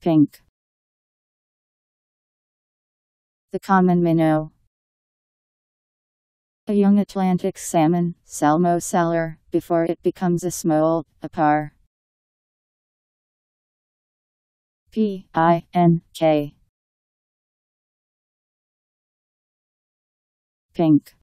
Pink. The common minnow. A young Atlantic salmon, Salmo salar, before it becomes a smolt, a par. P I N K. Pink.